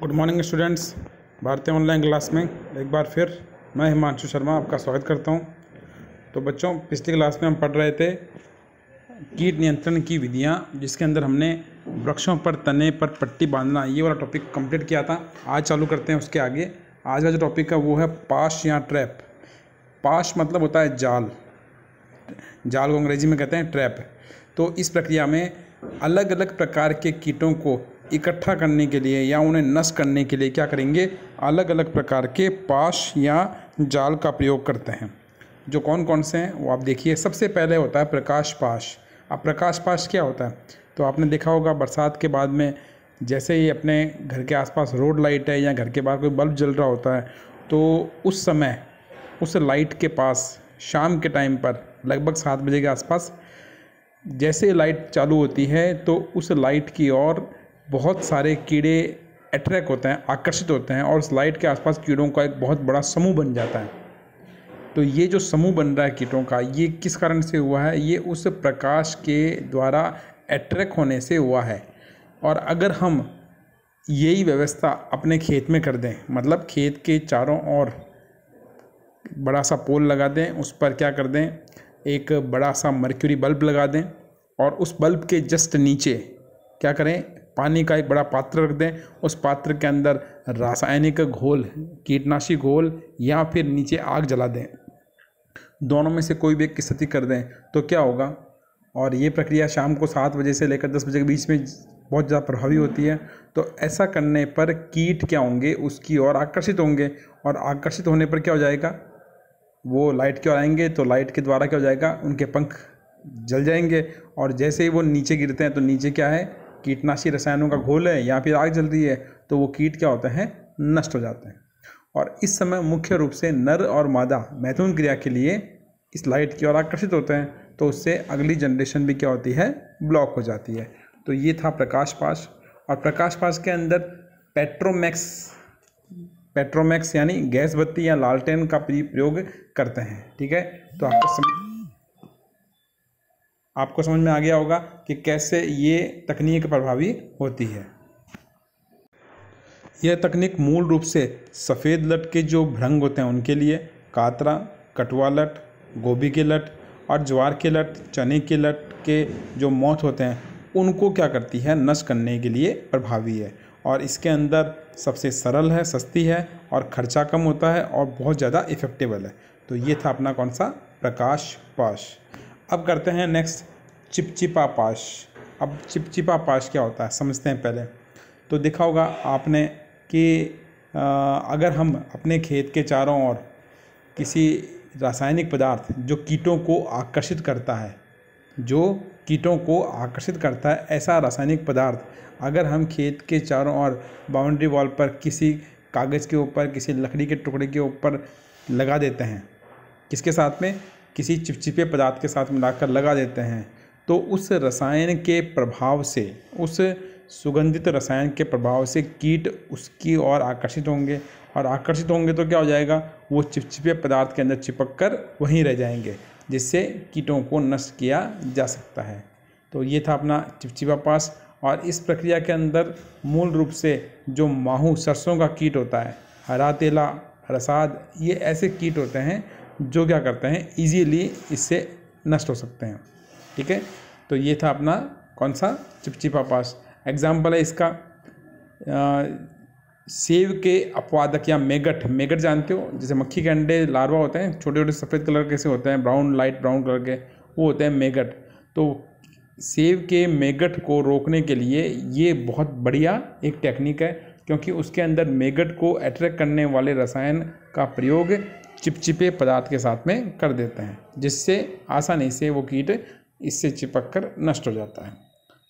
Good morning students भारतीय online class में एक बार फिर मैं हिमांशु शर्मा आपका स्वागत करता हूं तो बच्चों पिछली क्लास में हम पढ़ रहे थे कीट नियंत्रण की विधियां जिसके अंदर हमने वृक्षों पर तने पर पट्टी बांधना ये वाला टॉपिक कंप्लीट किया था आज चालू करते हैं उसके आगे आज का जो टॉपिक है वो है पाश या ट्रैप पाश मतलब होता है जाल जाल को अंग्रेजी में कहते हैं ट्रैप तो इस प्रक्रिया में अलग अलग प्रकार के कीटों को इकट्ठा करने के लिए या उन्हें नष्ट करने के लिए क्या करेंगे अलग अलग प्रकार के पाश या जाल का प्रयोग करते हैं जो कौन कौन से हैं वो आप देखिए सबसे पहले होता है प्रकाश पाश अब प्रकाश पाश क्या होता है तो आपने देखा होगा बरसात के बाद में जैसे ही अपने घर के आसपास रोड लाइट है या घर के बाहर कोई बल्ब जल रहा होता है तो उस समय उस लाइट के पास शाम के टाइम पर लगभग सात बजे के आसपास जैसे लाइट चालू होती है तो उस लाइट की ओर बहुत सारे कीड़े अट्रैक्ट होते हैं आकर्षित होते हैं और स्लाइड के आसपास कीड़ों का एक बहुत बड़ा समूह बन जाता है तो ये जो समूह बन रहा है कीटों का ये किस कारण से हुआ है ये उस प्रकाश के द्वारा अट्रैक्ट होने से हुआ है और अगर हम यही व्यवस्था अपने खेत में कर दें मतलब खेत के चारों ओर बड़ा सा पोल लगा दें उस पर क्या कर दें एक बड़ा सा मर्क्यूरी बल्ब लगा दें और उस बल्ब के जस्ट नीचे क्या करें पानी का एक बड़ा पात्र रख दें उस पात्र के अंदर रासायनिक घोल कीटनाशी घोल या फिर नीचे आग जला दें दोनों में से कोई भी एक स्थिति कर दें तो क्या होगा और ये प्रक्रिया शाम को सात बजे से लेकर दस बजे के बीच में बहुत ज़्यादा प्रभावी होती है तो ऐसा करने पर कीट क्या होंगे उसकी ओर आकर्षित होंगे और आकर्षित होने पर क्या हो जाएगा वो लाइट की ओर आएंगे तो लाइट के द्वारा क्या हो जाएगा उनके पंख जल जाएंगे और जैसे ही वो नीचे गिरते हैं तो नीचे क्या है कीटनाशी रसायनों का घोल है या फिर आग जलती है तो वो कीट क्या होते हैं नष्ट हो जाते हैं और इस समय मुख्य रूप से नर और मादा मैथुन क्रिया के लिए इस लाइट की ओर आकर्षित होते हैं तो उससे अगली जनरेशन भी क्या होती है ब्लॉक हो जाती है तो ये था प्रकाश पाश और प्रकाश पाश के अंदर पेट्रोमैक्स पेट्रोमैक्स यानी गैस बत्ती या लालटेन का प्रयोग करते हैं ठीक है तो आपका आपको समझ में आ गया होगा कि कैसे ये तकनीक प्रभावी होती है यह तकनीक मूल रूप से सफ़ेद लट के जो भ्रंग होते हैं उनके लिए कातरा कटवा लट गोभी के लट और ज्वार के लट चने के लट के जो मौत होते हैं उनको क्या करती है नष्ट करने के लिए प्रभावी है और इसके अंदर सबसे सरल है सस्ती है और ख़र्चा कम होता है और बहुत ज़्यादा इफ़ेक्टिवल है तो ये था अपना कौन सा प्रकाश पाश अब करते हैं नेक्स्ट चिपचिपा पाश अब चिपचिपा पाश क्या होता है समझते हैं पहले तो देखा होगा आपने कि अगर हम अपने खेत के चारों ओर किसी रासायनिक पदार्थ जो कीटों को आकर्षित करता है जो कीटों को आकर्षित करता है ऐसा रासायनिक पदार्थ अगर हम खेत के चारों ओर बाउंड्री वॉल पर किसी कागज़ के ऊपर किसी लकड़ी के टुकड़े के ऊपर लगा देते हैं किसके साथ में किसी चिपचिपे पदार्थ के साथ मिलाकर लगा देते हैं तो उस रसायन के प्रभाव से उस सुगंधित रसायन के प्रभाव से कीट उसकी ओर आकर्षित होंगे और आकर्षित होंगे तो क्या हो जाएगा वो चिपचिपे पदार्थ के अंदर चिपक कर वहीं रह जाएंगे जिससे कीटों को नष्ट किया जा सकता है तो ये था अपना चिपचिपा पास और इस प्रक्रिया के अंदर मूल रूप से जो माहू सरसों का कीट होता है हरा तेला रसाद ये ऐसे कीट होते हैं जो क्या करते हैं ईजीली इससे नष्ट हो सकते हैं ठीक है तो ये था अपना कौन सा चिपचिपा पास एग्जाम्पल है इसका आ, सेव के अपवादक या मेगट मेगट जानते हो जैसे मक्खी के अंडे लार्वा होते हैं छोटे छोटे सफ़ेद कलर के से होते हैं ब्राउन लाइट ब्राउन कलर के वो होते हैं मेगट तो सेब के मेगट को रोकने के लिए ये बहुत बढ़िया एक टेक्निक है क्योंकि उसके अंदर मेगट को अट्रैक्ट करने वाले रसायन का प्रयोग चिपचिपे पदार्थ के साथ में कर देते हैं जिससे आसानी से वो कीट इससे चिपक कर नष्ट हो जाता है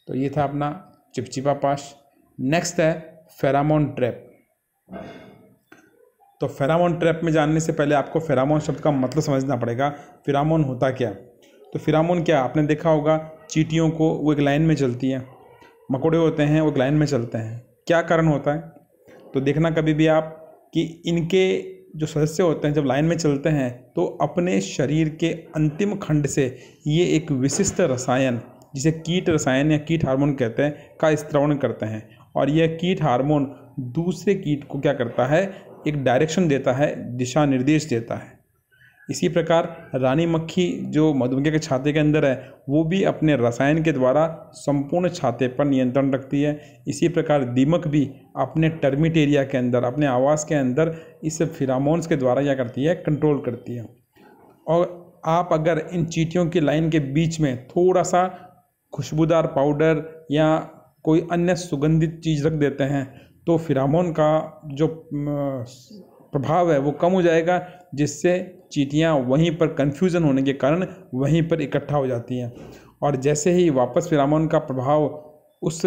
तो ये था अपना चिपचिपा पाश नेक्स्ट है फेरामोन ट्रैप तो फेरामोन ट्रैप में जानने से पहले आपको फेरामोन शब्द का मतलब समझना पड़ेगा फिरामोन होता क्या तो फिरामोन क्या आपने देखा होगा चीटियों को वो एक लाइन में चलती हैं मकोड़े होते हैं वो एक लाइन में चलते हैं क्या कारण होता है तो देखना कभी भी आप कि इनके जो सदस्य होते हैं जब लाइन में चलते हैं तो अपने शरीर के अंतिम खंड से ये एक विशिष्ट रसायन जिसे कीट रसायन या कीट हार्मोन कहते हैं का स्त्रवण करते हैं और यह कीट हार्मोन दूसरे कीट को क्या करता है एक डायरेक्शन देता है दिशा निर्देश देता है इसी प्रकार रानी मक्खी जो मधुमक्खी के छाते के अंदर है वो भी अपने रसायन के द्वारा संपूर्ण छाते पर नियंत्रण रखती है इसी प्रकार दीमक भी अपने टर्मिट एरिया के अंदर अपने आवास के अंदर इस फिरामोन्स के द्वारा क्या करती है कंट्रोल करती है और आप अगर इन चीटियों की लाइन के बीच में थोड़ा सा खुशबूदार पाउडर या कोई अन्य सुगंधित चीज़ रख देते हैं तो फिरामोन का जो प्रभाव है वो कम हो जाएगा जिससे चीटियाँ वहीं पर कन्फ्यूज़न होने के कारण वहीं पर इकट्ठा हो जाती हैं और जैसे ही वापस फिरामोन का प्रभाव उस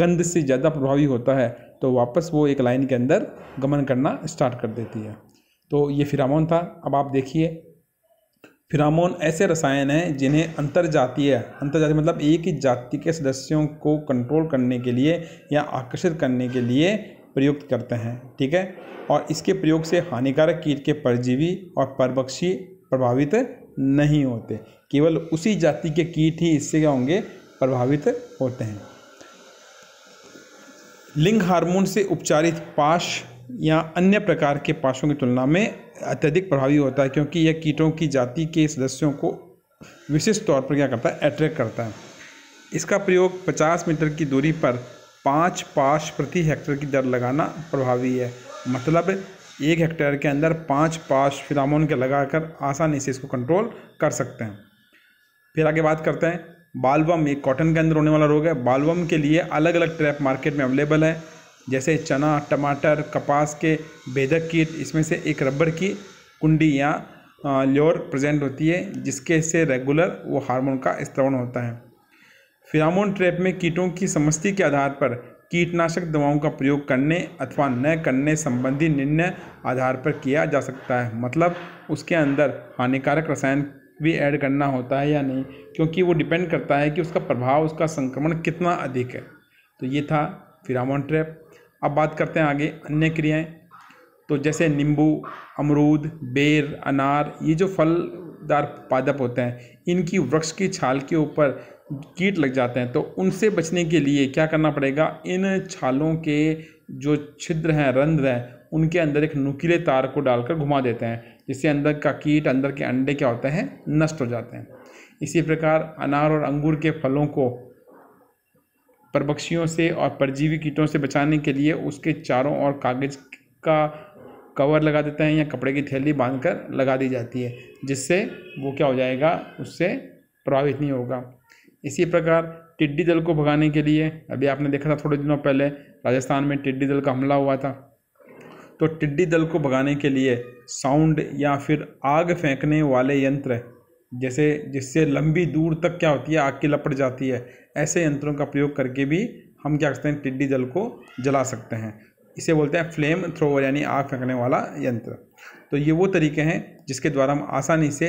गंध से ज़्यादा प्रभावी होता है तो वापस वो एक लाइन के अंदर गमन करना स्टार्ट कर देती है तो ये फिरामोन था अब आप देखिए फिरामोन ऐसे रसायन हैं जिन्हें अंतर अंतर अंतरजातीय मतलब एक ही जाति के सदस्यों को कंट्रोल करने के लिए या आकर्षित करने के लिए प्रयुक्त करते हैं ठीक है और इसके प्रयोग से हानिकारक कीट के परजीवी और परभक्षी प्रभावित नहीं होते केवल उसी जाति के कीट ही इससे क्या होंगे प्रभावित होते हैं लिंग हार्मोन से उपचारित पाश या अन्य प्रकार के पाशों की तुलना में अत्यधिक प्रभावी होता है क्योंकि यह कीटों की जाति के सदस्यों को विशिष्ट तौर पर क्या करता है अट्रैक्ट करता है इसका प्रयोग 50 मीटर की दूरी पर पाँच पाश प्रति हेक्टेयर की दर लगाना प्रभावी है मतलब एक हेक्टेयर के अंदर पाँच पाश फिलामोन के लगाकर आसानी से इसको कंट्रोल कर सकते हैं फिर आगे बात करते हैं बालवम एक कॉटन के अंदर होने वाला रोग है बालवम के लिए अलग अलग ट्रैप मार्केट में अवेलेबल है जैसे चना टमाटर कपास के भेदक कीट इसमें से एक रबर की कुंडी या ल्योर प्रेजेंट होती है जिसके से रेगुलर वो हार्मोन का स्त्रवण होता है फिरामोन ट्रैप में कीटों की समस्ति के आधार पर कीटनाशक दवाओं का प्रयोग करने अथवा न करने संबंधी निर्णय आधार पर किया जा सकता है मतलब उसके अंदर हानिकारक रसायन भी ऐड करना होता है या नहीं क्योंकि वो डिपेंड करता है कि उसका प्रभाव उसका संक्रमण कितना अधिक है तो ये था फिरामोन ट्रैप अब बात करते हैं आगे अन्य क्रियाएं तो जैसे नींबू अमरूद बेर अनार ये जो फलदार पादप होते हैं इनकी वृक्ष की छाल के ऊपर कीट लग जाते हैं तो उनसे बचने के लिए क्या करना पड़ेगा इन छालों के जो छिद्र हैं रंध्र हैं उनके अंदर एक नुकीले तार को डालकर घुमा देते हैं जिससे अंदर का कीट अंदर के अंडे क्या होते हैं नष्ट हो जाते हैं इसी प्रकार अनार और अंगूर के फलों को परबक्षियों से और परजीवी कीटों से बचाने के लिए उसके चारों ओर कागज का कवर लगा देते हैं या कपड़े की थैली बांधकर लगा दी जाती है जिससे वो क्या हो जाएगा उससे प्रभावित नहीं होगा इसी प्रकार टिड्डी दल को भगाने के लिए अभी आपने देखा था थोड़े दिनों पहले राजस्थान में टिड्डी दल का हमला हुआ था तो टिड्डी दल को भगाने के लिए साउंड या फिर आग फेंकने वाले यंत्र जैसे जिससे लंबी दूर तक क्या होती है आग की लपट जाती है ऐसे यंत्रों का प्रयोग करके भी हम क्या करते हैं टिड्डी दल को जला सकते हैं इसे बोलते हैं फ्लेम थ्रोवर यानी आग फेंकने वाला यंत्र तो ये वो तरीके हैं जिसके द्वारा हम आसानी से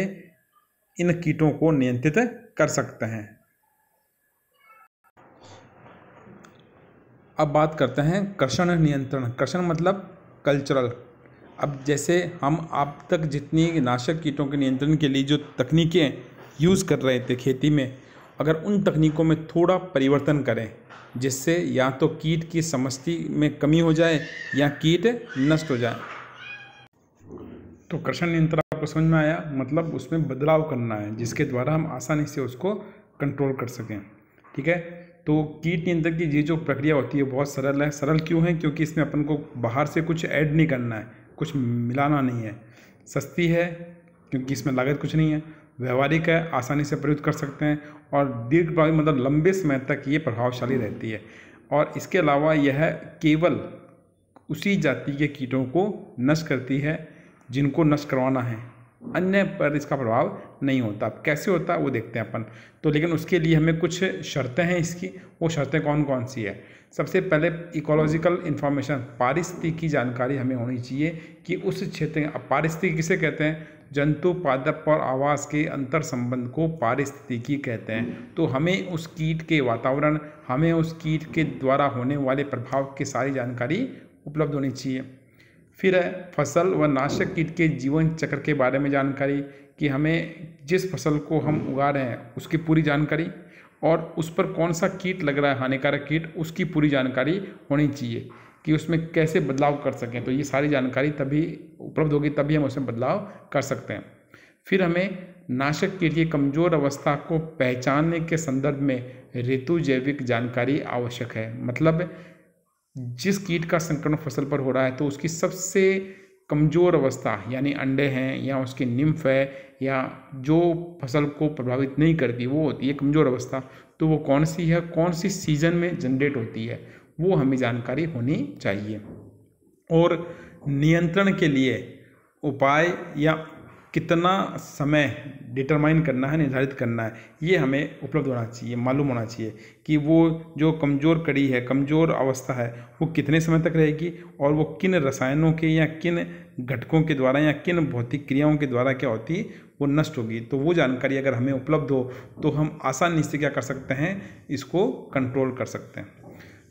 इन कीटों को नियंत्रित कर सकते हैं अब बात करते हैं कर्षण नियंत्रण कर्षण मतलब कल्चरल अब जैसे हम अब तक जितनी नाशक कीटों के नियंत्रण के लिए जो तकनीकें यूज़ कर रहे थे खेती में अगर उन तकनीकों में थोड़ा परिवर्तन करें जिससे या तो कीट की समस्ती में कमी हो जाए या कीट नष्ट हो जाए तो कर्षण नियंत्रण आपको समझ में आया मतलब उसमें बदलाव करना है जिसके द्वारा हम आसानी से उसको कंट्रोल कर सकें ठीक है तो कीट नियंत्रण की ये जो प्रक्रिया होती है बहुत सरल है सरल क्यों है क्योंकि इसमें अपन को बाहर से कुछ ऐड नहीं करना है कुछ मिलाना नहीं है सस्ती है क्योंकि इसमें लागत कुछ नहीं है व्यवहारिक है आसानी से प्रयुक्त कर सकते हैं और दीर्घ मतलब लंबे समय तक ये प्रभावशाली रहती है और इसके अलावा यह केवल उसी जाति के कीटों को नष्ट करती है जिनको नष्ट करवाना है अन्य पर इसका प्रभाव नहीं होता कैसे होता है वो देखते हैं अपन तो लेकिन उसके लिए हमें कुछ शर्तें हैं इसकी वो शर्तें कौन कौन सी है सबसे पहले इकोलॉजिकल इन्फॉर्मेशन पारिस्थितिकी की जानकारी हमें होनी चाहिए कि उस क्षेत्र में अब पारिस्थितिकी किसे कहते हैं जंतु पादप और आवास के अंतर संबंध को पारिस्थितिकी कहते हैं तो हमें उस कीट के वातावरण हमें उस कीट के द्वारा होने वाले प्रभाव की सारी जानकारी उपलब्ध होनी चाहिए फिर है फसल व नाशक कीट के जीवन चक्र के बारे में जानकारी कि हमें जिस फसल को हम उगा रहे हैं उसकी पूरी जानकारी और उस पर कौन सा कीट लग रहा है हानिकारक कीट उसकी पूरी जानकारी होनी चाहिए कि उसमें कैसे बदलाव कर सकें तो ये सारी जानकारी तभी उपलब्ध होगी तभी हम उसमें बदलाव कर सकते हैं फिर हमें नाशक के लिए कमज़ोर अवस्था को पहचानने के संदर्भ में ऋतु जैविक जानकारी आवश्यक है मतलब हम्म। जिस कीट का संक्रमण फसल पर हो रहा है तो उसकी सबसे कमज़ोर अवस्था यानी अंडे हैं या उसके निम्फ है या जो फसल को प्रभावित नहीं करती वो होती है कमज़ोर अवस्था तो वो कौन सी है कौन सी सीज़न में जनरेट होती है वो हमें जानकारी होनी चाहिए और नियंत्रण के लिए उपाय या कितना समय डिटरमाइन करना है निर्धारित करना है ये हमें उपलब्ध होना चाहिए मालूम होना चाहिए कि वो जो कमज़ोर कड़ी है कमज़ोर अवस्था है वो कितने समय तक रहेगी और वो किन रसायनों के या किन घटकों के द्वारा या किन भौतिक क्रियाओं के द्वारा क्या होती वो नष्ट होगी तो वो जानकारी अगर हमें उपलब्ध हो तो हम आसानी से क्या कर सकते हैं इसको कंट्रोल कर सकते हैं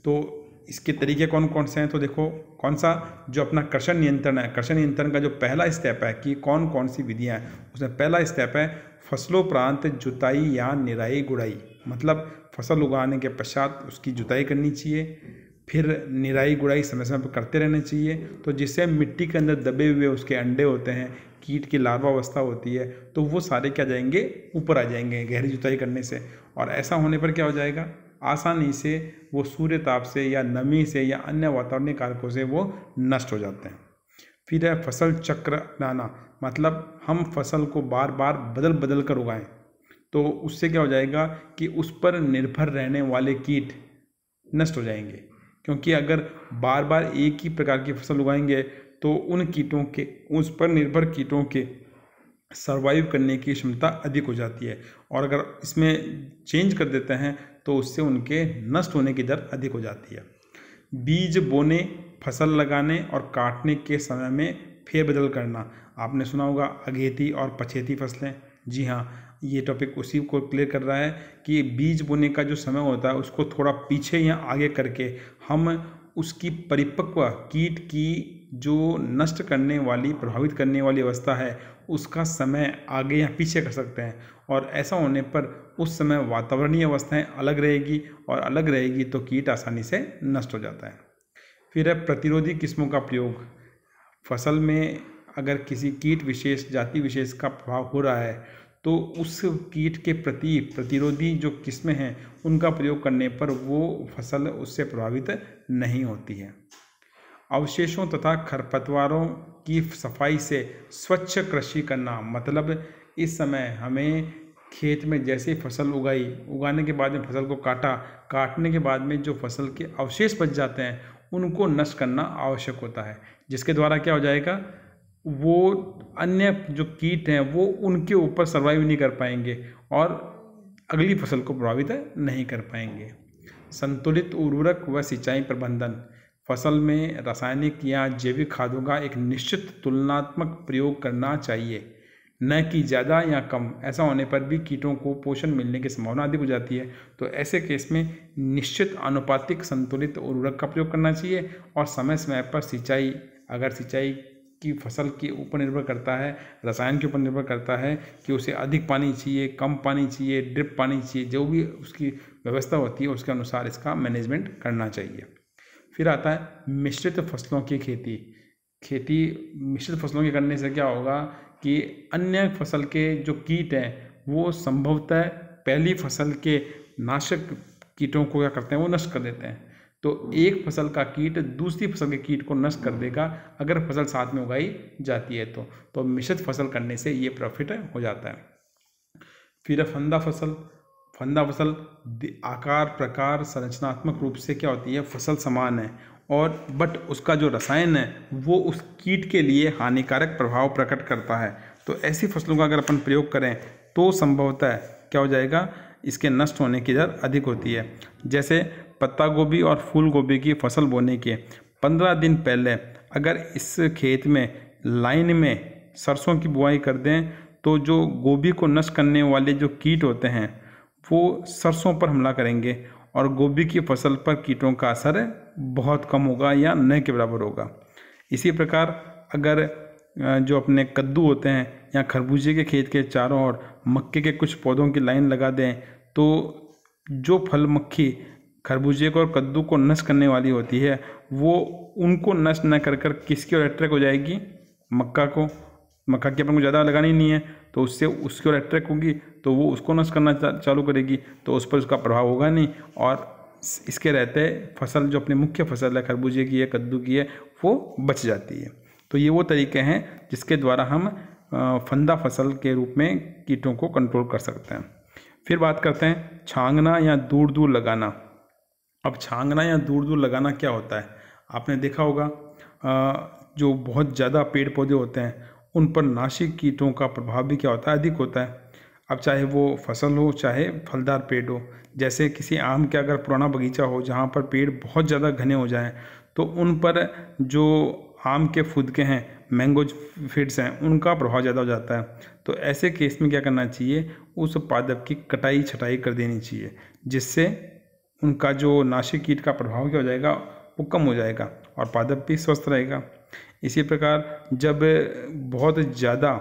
तो इसके तरीके कौन कौन से हैं तो देखो कौन सा जो अपना कर्षण नियंत्रण है कर्षण नियंत्रण का जो पहला स्टेप है कि कौन कौन सी विधियाँ हैं उसमें पहला स्टेप है प्रांत जुताई या निराई गुड़ाई मतलब फसल उगाने के पश्चात उसकी जुताई करनी चाहिए फिर निराई गुड़ाई समय समय पर करते रहना चाहिए तो जिससे मिट्टी के अंदर दबे हुए उसके अंडे होते हैं कीट की लार्वावस्था होती है तो वो सारे क्या जाएंगे ऊपर आ जाएंगे गहरी जुताई करने से और ऐसा होने पर क्या हो जाएगा आसानी से वो सूर्य ताप से या नमी से या अन्य वातावरणीय कारकों से वो नष्ट हो जाते हैं फिर है फसल चक्र अपनाना मतलब हम फसल को बार बार बदल बदल कर उगाएं तो उससे क्या हो जाएगा कि उस पर निर्भर रहने वाले कीट नष्ट हो जाएंगे क्योंकि अगर बार बार एक ही प्रकार की फसल उगाएंगे तो उन कीटों के उस पर निर्भर कीटों के सर्वाइव करने की क्षमता अधिक हो जाती है और अगर इसमें चेंज कर देते हैं तो उससे उनके नष्ट होने की दर अधिक हो जाती है बीज बोने फसल लगाने और काटने के समय में फेरबदल करना आपने सुना होगा अगेती और पछेती फसलें जी हाँ ये टॉपिक उसी को क्लियर कर रहा है कि बीज बोने का जो समय होता है उसको थोड़ा पीछे या आगे करके हम उसकी परिपक्व कीट की जो नष्ट करने वाली प्रभावित करने वाली अवस्था है उसका समय आगे या पीछे कर सकते हैं और ऐसा होने पर उस समय वातावरणीय अवस्थाएं अलग रहेगी और अलग रहेगी तो कीट आसानी से नष्ट हो जाता है फिर है प्रतिरोधी किस्मों का प्रयोग फसल में अगर किसी कीट विशेष जाति विशेष का प्रभाव हो रहा है तो उस कीट के प्रति प्रतिरोधी जो किस्में हैं उनका प्रयोग करने पर वो फसल उससे प्रभावित नहीं होती है अवशेषों तथा खरपतवारों की सफाई से स्वच्छ कृषि करना मतलब इस समय हमें खेत में जैसे फसल उगाई उगाने के बाद में फसल को काटा काटने के बाद में जो फसल के अवशेष बच जाते हैं उनको नष्ट करना आवश्यक होता है जिसके द्वारा क्या हो जाएगा वो अन्य जो कीट हैं वो उनके ऊपर सर्वाइव नहीं कर पाएंगे और अगली फसल को प्रभावित नहीं कर पाएंगे संतुलित उर्वरक व सिंचाई प्रबंधन फसल में रासायनिक या जैविक खादों का एक निश्चित तुलनात्मक प्रयोग करना चाहिए न कि ज़्यादा या कम ऐसा होने पर भी कीटों को पोषण मिलने की संभावना अधिक हो जाती है तो ऐसे केस में निश्चित अनुपातिक संतुलित उर्वरक का प्रयोग करना चाहिए और समय समय पर सिंचाई अगर सिंचाई की फसल के ऊपर निर्भर करता है रसायन के ऊपर निर्भर करता है कि उसे अधिक पानी चाहिए कम पानी चाहिए ड्रिप पानी चाहिए जो भी उसकी व्यवस्था होती है उसके अनुसार इसका मैनेजमेंट करना चाहिए फिर आता है मिश्रित फसलों की खेती खेती मिश्रित फसलों के करने से क्या होगा कि अन्य फसल के जो कीट हैं वो संभवतः पहली फसल के नाशक कीटों को क्या करते हैं वो नष्ट कर देते हैं तो एक फसल का कीट दूसरी फसल के कीट को नष्ट कर देगा अगर फसल साथ में उगाई जाती है तो तो मिश्रित फसल करने से ये प्रॉफिट हो जाता है फिर फंदा फसल फंदा फसल आकार प्रकार संरचनात्मक रूप से क्या होती है फसल समान है और बट उसका जो रसायन है वो उस कीट के लिए हानिकारक प्रभाव प्रकट करता है तो ऐसी फसलों का अगर अपन प्रयोग करें तो संभवतः क्या हो जाएगा इसके नष्ट होने की दर अधिक होती है जैसे पत्ता गोभी और फूल गोभी की फसल बोने के पंद्रह दिन पहले अगर इस खेत में लाइन में सरसों की बुआई कर दें तो जो गोभी को नष्ट करने वाले जो कीट होते हैं वो सरसों पर हमला करेंगे और गोभी की फसल पर कीटों का असर बहुत कम होगा या न के बराबर होगा इसी प्रकार अगर जो अपने कद्दू होते हैं या खरबूजे के खेत के चारों ओर मक्के के कुछ पौधों की लाइन लगा दें तो जो फल मक्खी खरबूजे को और कद्दू को नष्ट करने वाली होती है वो उनको नष्ट न कर कर किसकी ओर अट्रैक्ट हो जाएगी मक्का को मक्का की अपन को ज़्यादा लगानी नहीं है तो उससे उसकी ओर अट्रैक्ट होगी तो वो उसको नष्ट करना चालू करेगी तो उस पर उसका प्रभाव होगा नहीं और इसके रहते फसल जो अपनी मुख्य फसल है खरबूजे की है कद्दू की है वो बच जाती है तो ये वो तरीके हैं जिसके द्वारा हम फंदा फसल के रूप में कीटों को कंट्रोल कर सकते हैं फिर बात करते हैं छांगना या दूर दूर लगाना अब छांगना या दूर दूर लगाना क्या होता है आपने देखा होगा जो बहुत ज़्यादा पेड़ पौधे होते हैं उन पर नाशिक कीटों का प्रभाव भी क्या होता है अधिक होता है अब चाहे वो फसल हो चाहे फलदार पेड़ हो जैसे किसी आम का अगर पुराना बगीचा हो जहाँ पर पेड़ बहुत ज़्यादा घने हो जाएँ तो उन पर जो आम के फुदके हैं मैंगोज फीड्स हैं उनका प्रभाव ज़्यादा हो जाता है तो ऐसे केस में क्या करना चाहिए उस पादप की कटाई छटाई कर देनी चाहिए जिससे उनका जो नाशिक कीट का प्रभाव क्या हो जाएगा वो कम हो जाएगा और पादप भी स्वस्थ रहेगा इसी प्रकार जब बहुत ज़्यादा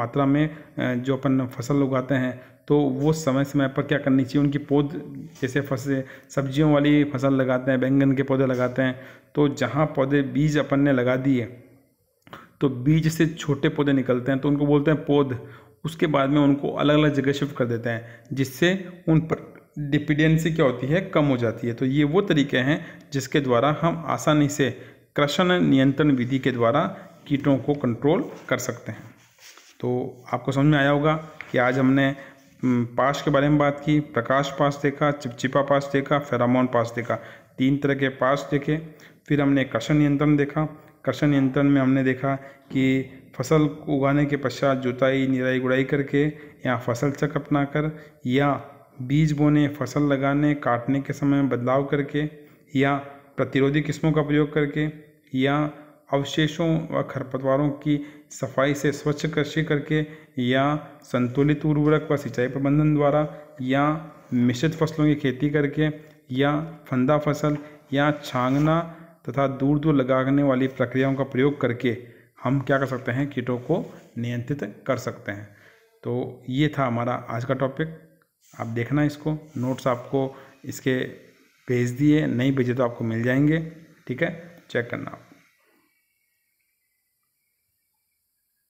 मात्रा में जो अपन फसल उगाते हैं तो वो समय समय पर क्या करनी चाहिए उनकी पौध जैसे फसल सब्जियों वाली फसल लगाते हैं बैंगन के पौधे लगाते हैं तो जहाँ पौधे बीज अपन ने लगा दिए तो बीज से छोटे पौधे निकलते हैं तो उनको बोलते हैं पौध उसके बाद में उनको अलग अलग जगह शिफ्ट कर देते हैं जिससे उन पर डिपेंडेंसी क्या होती है कम हो जाती है तो ये वो तरीके हैं जिसके द्वारा हम आसानी से कृषण नियंत्रण विधि के द्वारा कीटों को कंट्रोल कर सकते हैं तो आपको समझ में आया होगा कि आज हमने पास के बारे में बात की प्रकाश पास देखा चिपचिपा पास देखा फेरामोन पास देखा तीन तरह के पास देखे फिर हमने कर्षण नियंत्रण देखा कर्षण नियंत्रण में हमने देखा कि फसल उगाने के पश्चात जुताई निराई गुड़ाई करके या फसल अपना कर या बीज बोने फसल लगाने काटने के समय में बदलाव करके या प्रतिरोधी किस्मों का प्रयोग करके या अवशेषों व खरपतवारों की सफाई से स्वच्छ कृषि करके या संतुलित उर्वरक व सिंचाई प्रबंधन द्वारा या मिश्रित फसलों की खेती करके या फंदा फसल या छांगना तथा दूर दूर लगाने वाली प्रक्रियाओं का प्रयोग करके हम क्या कर सकते हैं कीटों को नियंत्रित कर सकते हैं तो ये था हमारा आज का टॉपिक आप देखना इसको नोट्स आपको इसके भेज दिए नहीं भेजे तो आपको मिल जाएंगे ठीक है चेक करना